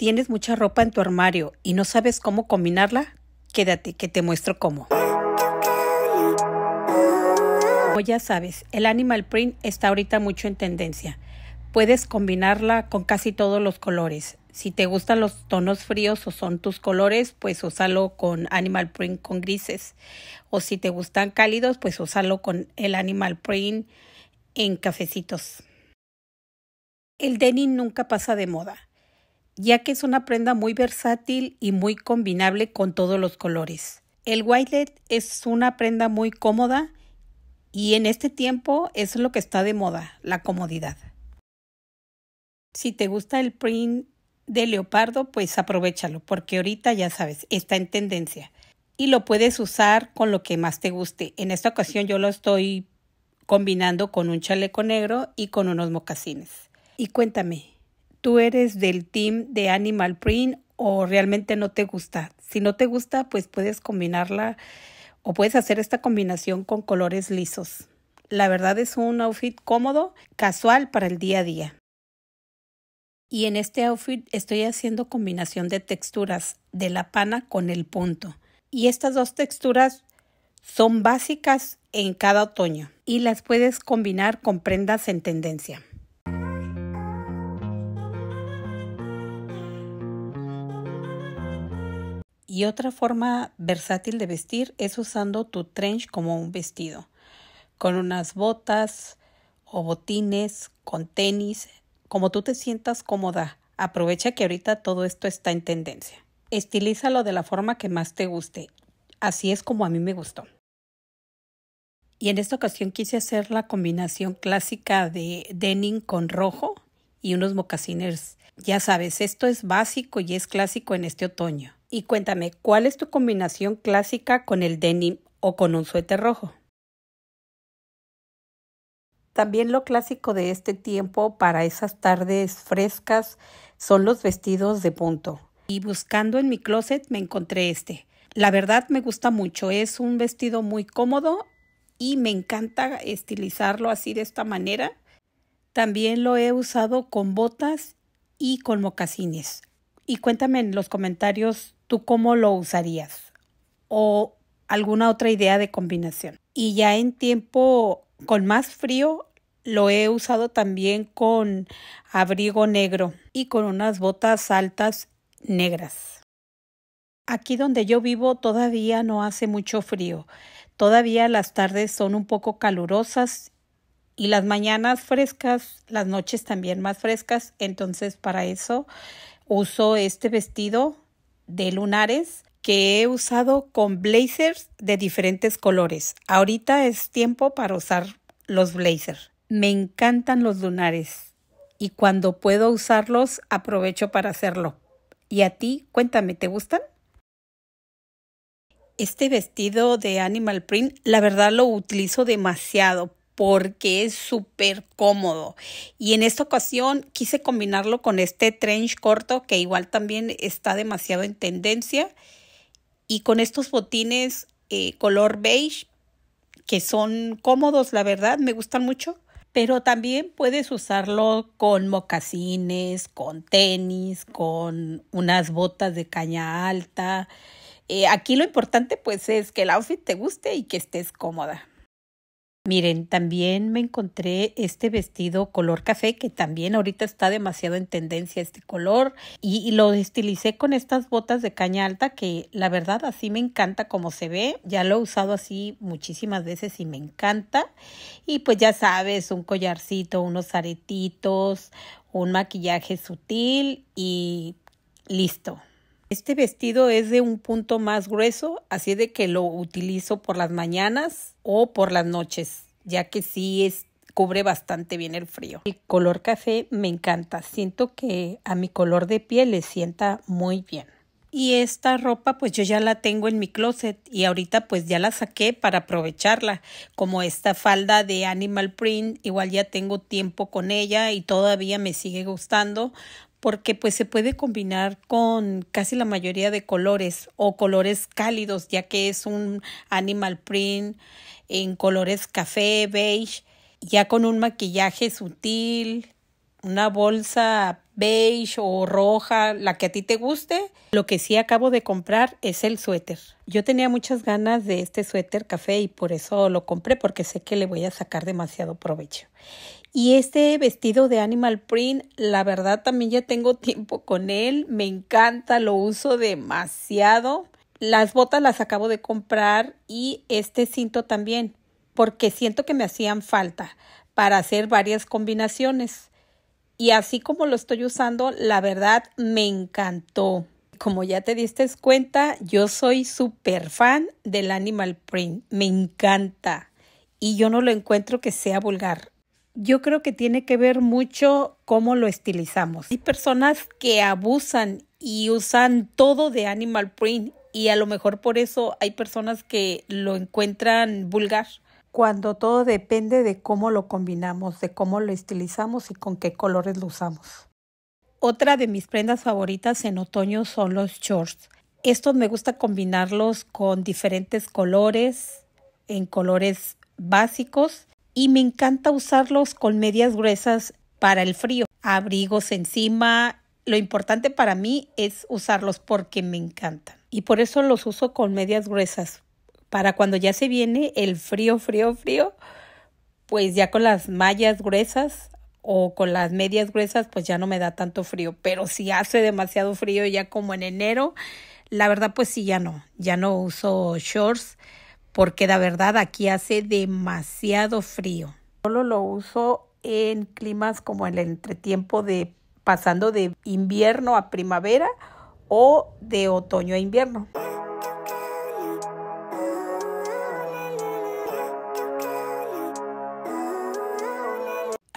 ¿Tienes mucha ropa en tu armario y no sabes cómo combinarla? Quédate, que te muestro cómo. Como ya sabes, el animal print está ahorita mucho en tendencia. Puedes combinarla con casi todos los colores. Si te gustan los tonos fríos o son tus colores, pues úsalo con animal print con grises. O si te gustan cálidos, pues úsalo con el animal print en cafecitos. El denim nunca pasa de moda ya que es una prenda muy versátil y muy combinable con todos los colores. El wildlet es una prenda muy cómoda y en este tiempo es lo que está de moda, la comodidad. Si te gusta el print de leopardo, pues aprovechalo, porque ahorita ya sabes, está en tendencia y lo puedes usar con lo que más te guste. En esta ocasión yo lo estoy combinando con un chaleco negro y con unos mocasines. Y cuéntame, tú eres del team de Animal Print o realmente no te gusta. Si no te gusta, pues puedes combinarla o puedes hacer esta combinación con colores lisos. La verdad es un outfit cómodo, casual para el día a día. Y en este outfit estoy haciendo combinación de texturas de la pana con el punto. Y estas dos texturas son básicas en cada otoño y las puedes combinar con prendas en tendencia. Y otra forma versátil de vestir es usando tu trench como un vestido, con unas botas o botines, con tenis, como tú te sientas cómoda. Aprovecha que ahorita todo esto está en tendencia. Estilízalo de la forma que más te guste. Así es como a mí me gustó. Y en esta ocasión quise hacer la combinación clásica de denim con rojo y unos mocasiners. Ya sabes, esto es básico y es clásico en este otoño. Y cuéntame, ¿cuál es tu combinación clásica con el denim o con un suéter rojo? También lo clásico de este tiempo para esas tardes frescas son los vestidos de punto. Y buscando en mi closet me encontré este. La verdad me gusta mucho, es un vestido muy cómodo y me encanta estilizarlo así de esta manera. También lo he usado con botas y con mocasines y cuéntame en los comentarios tú cómo lo usarías o alguna otra idea de combinación. Y ya en tiempo con más frío lo he usado también con abrigo negro y con unas botas altas negras. Aquí donde yo vivo todavía no hace mucho frío. Todavía las tardes son un poco calurosas y las mañanas frescas, las noches también más frescas, entonces para eso uso este vestido de lunares que he usado con blazers de diferentes colores. Ahorita es tiempo para usar los blazers. Me encantan los lunares y cuando puedo usarlos aprovecho para hacerlo. ¿Y a ti? Cuéntame, ¿te gustan? Este vestido de animal print, la verdad lo utilizo demasiado porque es súper cómodo. Y en esta ocasión quise combinarlo con este trench corto que igual también está demasiado en tendencia. Y con estos botines eh, color beige que son cómodos, la verdad, me gustan mucho. Pero también puedes usarlo con mocasines, con tenis, con unas botas de caña alta. Eh, aquí lo importante pues es que el outfit te guste y que estés cómoda. Miren, también me encontré este vestido color café que también ahorita está demasiado en tendencia este color y, lo estilicé con estas botas de caña alta que la verdad así me encanta como se ve. Ya lo he usado así muchísimas veces y me encanta. Y pues ya sabes, un collarcito, unos aretitos, un maquillaje sutil y listo. Este vestido es de un punto más grueso, así de que lo utilizo por las mañanas o por las noches, ya que sí es, cubre bastante bien el frío. El color café me encanta, siento que a mi color de piel le sienta muy bien. Y esta ropa pues yo ya la tengo en mi closet y ahorita pues ya la saqué para aprovecharla, como esta falda de animal print, igual ya tengo tiempo con ella y todavía me sigue gustando, porque pues se puede combinar con casi la mayoría de colores o colores cálidos, ya que es un animal print en colores café, beige, ya con un maquillaje sutil, una bolsa beige o roja, la que a ti te guste. Lo que sí acabo de comprar es el suéter. Yo tenía muchas ganas de este suéter café y por eso lo compré porque sé que le voy a sacar demasiado provecho. Y este vestido de animal print, la verdad también ya tengo tiempo con él, me encanta, lo uso demasiado. Las botas las acabo de comprar y este cinto también, porque siento que me hacían falta para hacer varias combinaciones. Y así como lo estoy usando, la verdad me encantó. Como ya te diste cuenta, yo soy súper fan del animal print. Me encanta. Y yo no lo encuentro que sea vulgar yo creo que tiene que ver mucho cómo lo estilizamos. Hay personas que abusan y usan todo de animal print y a lo mejor por eso hay personas que lo encuentran vulgar. Cuando todo depende de cómo lo combinamos, de cómo lo estilizamos y con qué colores lo usamos. Otra de mis prendas favoritas en otoño son los shorts. Estos me gusta combinarlos con diferentes colores, en colores básicos y me encanta usarlos con medias gruesas para el frío, abrigos encima. Lo importante para mí es usarlos porque me encantan y por eso los uso con medias gruesas para cuando ya se viene el frío, frío, frío, pues ya con las mallas gruesas o con las medias gruesas, pues ya no me da tanto frío. Pero si hace demasiado frío ya como en enero, la verdad pues sí, ya no, ya no uso shorts porque la verdad aquí hace demasiado frío. Solo lo uso en climas como el entretiempo de pasando de invierno a primavera o de otoño a invierno.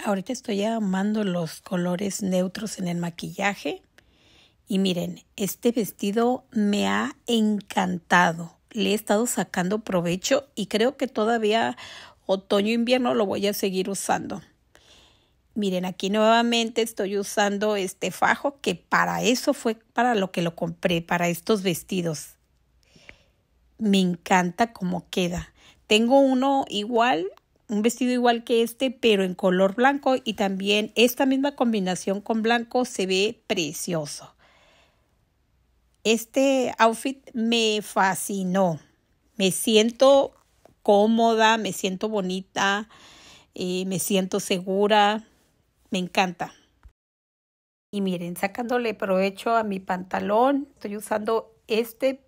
Ahorita estoy amando los colores neutros en el maquillaje y miren, este vestido me ha encantado le he estado sacando provecho y creo que todavía otoño-invierno lo voy a seguir usando. Miren, aquí nuevamente estoy usando este fajo que para eso fue para lo que lo compré, para estos vestidos. Me encanta cómo queda. Tengo uno igual, un vestido igual que este, pero en color blanco y también esta misma combinación con blanco se ve precioso. Este outfit me fascinó. Me siento cómoda, me siento bonita, eh, me siento segura. Me encanta. Y miren, sacándole provecho a mi pantalón, estoy usando este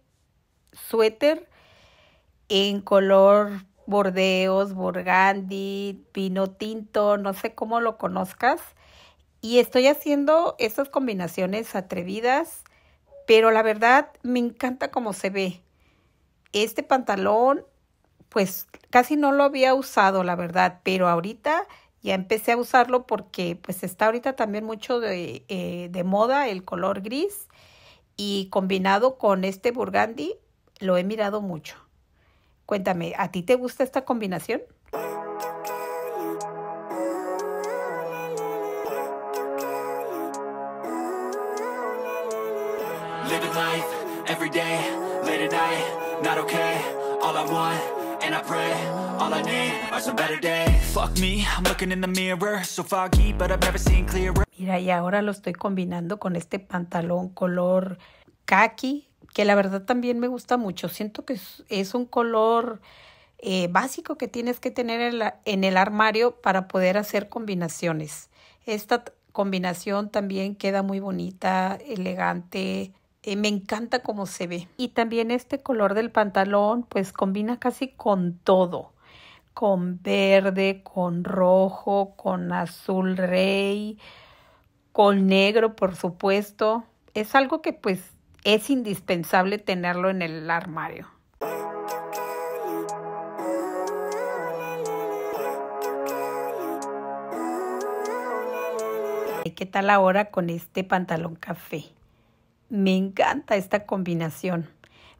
suéter en color bordeos, burgundy, vino tinto, no sé cómo lo conozcas. Y estoy haciendo estas combinaciones atrevidas pero la verdad me encanta cómo se ve. Este pantalón, pues casi no lo había usado, la verdad, pero ahorita ya empecé a usarlo porque pues está ahorita también mucho de, eh, de moda el color gris y combinado con este burgundy, lo he mirado mucho. Cuéntame, ¿a ti te gusta esta combinación? Mira, y ahora lo estoy combinando con este pantalón color khaki, que la verdad también me gusta mucho. Siento que es, un color eh, básico que tienes que tener en, el armario para poder hacer combinaciones. Esta combinación también queda muy bonita, elegante. Eh, me encanta cómo se ve. Y también este color del pantalón pues combina casi con todo con verde, con rojo, con azul rey, con negro, por supuesto. Es algo que pues es indispensable tenerlo en el armario. ¿Qué tal ahora con este pantalón café? Me encanta esta combinación.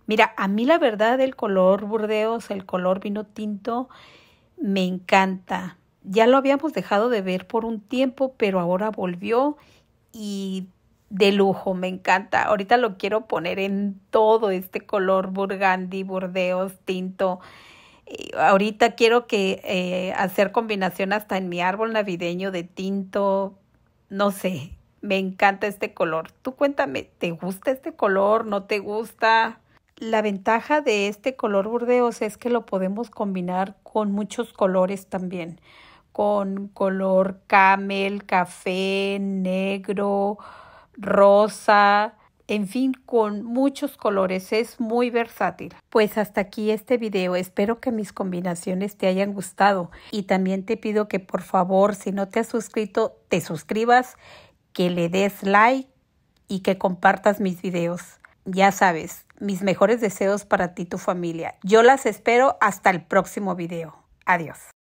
Mira, a mí la verdad el color burdeos, el color vino tinto, me encanta. Ya lo habíamos dejado de ver por un tiempo, pero ahora volvió y de lujo, me encanta. Ahorita lo quiero poner en todo este color burgundy, burdeos, tinto. Ahorita quiero que eh, hacer combinación hasta en mi árbol navideño de tinto. No sé, me encanta este color. Tú cuéntame, ¿te gusta este color? ¿No te gusta? La ventaja de este color burdeos es que lo podemos combinar con muchos colores también, con color camel, café, negro, rosa, en fin, con muchos colores. Es muy versátil. Pues hasta aquí este video. Espero que mis combinaciones te hayan gustado. Y también te pido que por favor, si no te has suscrito, te suscribas, que le des like y que compartas mis videos. Ya sabes, mis mejores deseos para ti y tu familia. Yo las espero hasta el próximo video. Adiós.